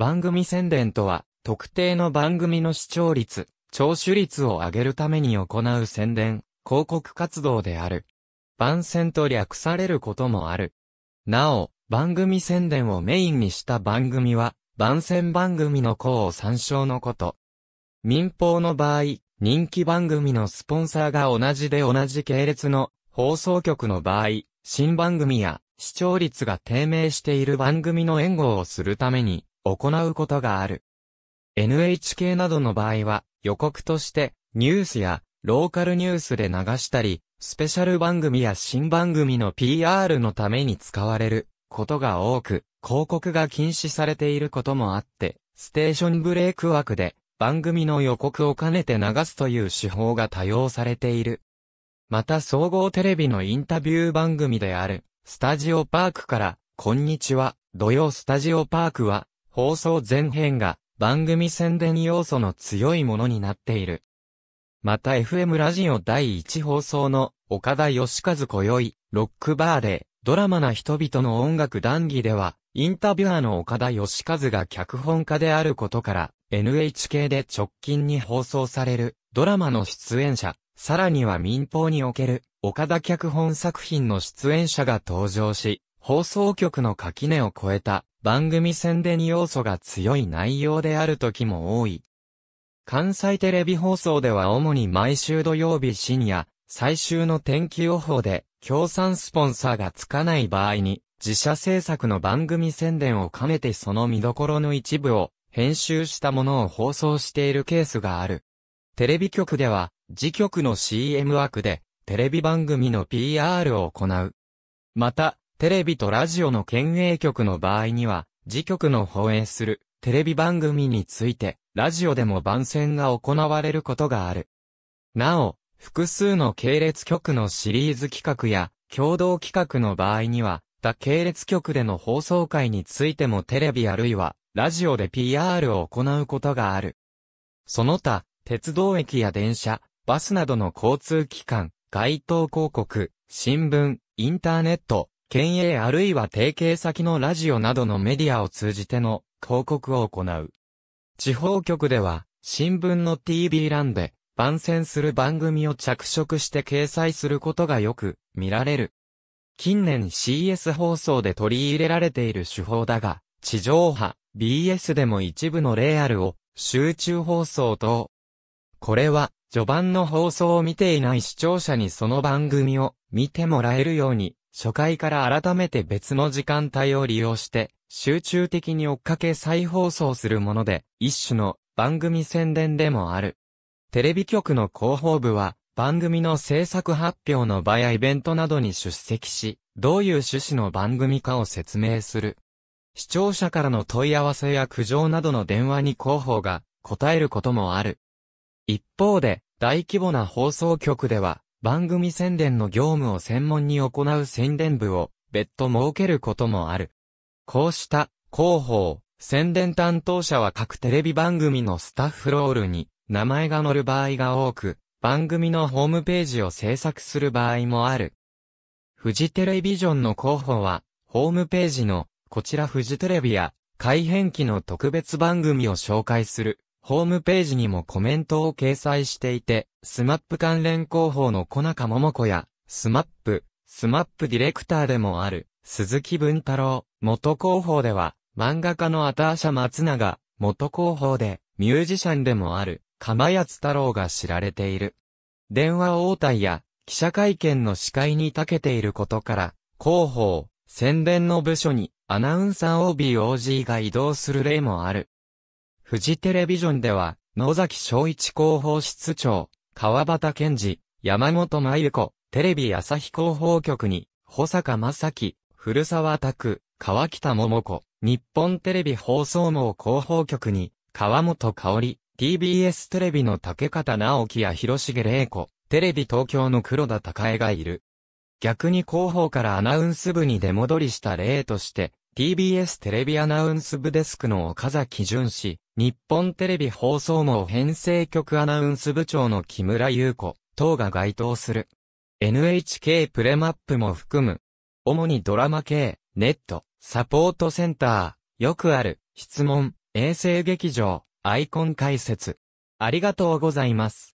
番組宣伝とは、特定の番組の視聴率、聴取率を上げるために行う宣伝、広告活動である。番宣と略されることもある。なお、番組宣伝をメインにした番組は、番宣番組の項を参照のこと。民放の場合、人気番組のスポンサーが同じで同じ系列の放送局の場合、新番組や視聴率が低迷している番組の援護をするために、行うことがある。NHK などの場合は、予告として、ニュースや、ローカルニュースで流したり、スペシャル番組や新番組の PR のために使われることが多く、広告が禁止されていることもあって、ステーションブレイク枠で番組の予告を兼ねて流すという手法が多用されている。また総合テレビのインタビュー番組である、スタジオパークから、こんにちは、土曜スタジオパークは、放送前編が番組宣伝要素の強いものになっている。また FM ラジオ第1放送の岡田義和今宵、ロックバーでドラマな人々の音楽談義では、インタビュアーの岡田義和が脚本家であることから、NHK で直近に放送されるドラマの出演者、さらには民放における岡田脚本作品の出演者が登場し、放送局の垣根を越えた番組宣伝要素が強い内容である時も多い。関西テレビ放送では主に毎週土曜日深夜、最終の天気予報で、協賛スポンサーがつかない場合に、自社制作の番組宣伝を兼ねてその見どころの一部を、編集したものを放送しているケースがある。テレビ局では、次局の CM 枠で、テレビ番組の PR を行う。また、テレビとラジオの県営局の場合には、自局の放映するテレビ番組について、ラジオでも番宣が行われることがある。なお、複数の系列局のシリーズ企画や、共同企画の場合には、他系列局での放送会についてもテレビあるいは、ラジオで PR を行うことがある。その他、鉄道駅や電車、バスなどの交通機関、街頭広告、新聞、インターネット、県営あるいは提携先のラジオなどのメディアを通じての広告を行う。地方局では、新聞の TV 欄で、番宣する番組を着色して掲載することがよく見られる。近年 CS 放送で取り入れられている手法だが、地上波、BS でも一部のレアルを集中放送と、これは、序盤の放送を見ていない視聴者にその番組を見てもらえるように初回から改めて別の時間帯を利用して、集中的に追っかけ再放送するもので、一種の番組宣伝でもある。テレビ局の広報部は、番組の制作発表の場やイベントなどに出席し、どういう趣旨の番組かを説明する。視聴者からの問い合わせや苦情などの電話に広報が答えることもある。一方で、大規模な放送局では、番組宣伝の業務を専門に行う宣伝部を別途設けることもある。こうした広報、宣伝担当者は各テレビ番組のスタッフロールに名前が載る場合が多く、番組のホームページを制作する場合もある。フジテレビジョンの広報は、ホームページの、こちらフジテレビや、改変期の特別番組を紹介するホームページにもコメントを掲載していて、スマップ関連広報の小中桃子や、スマップ、スマップディレクターでもある、鈴木文太郎、元広報では、漫画家のアターシャ松永、元広報で、ミュージシャンでもある、釜安太郎が知られている。電話応対や、記者会見の司会に長けていることから、広報、宣伝の部署に、アナウンサー OBOG が移動する例もある。フジテレビジョンでは、野崎昭一広報室長、川端健二、山本真由子、テレビ朝日広報局に、保坂正樹、古沢拓、川北桃子、日本テレビ放送網広報局に、川本香織、TBS テレビの竹方直樹や広重玲子、テレビ東京の黒田孝江がいる。逆に広報からアナウンス部に出戻りした例として、TBS テレビアナウンス部デスクの岡崎淳氏、日本テレビ放送網編成局アナウンス部長の木村優子等が該当する。NHK プレマップも含む。主にドラマ系、ネット、サポートセンター、よくある、質問、衛星劇場、アイコン解説。ありがとうございます。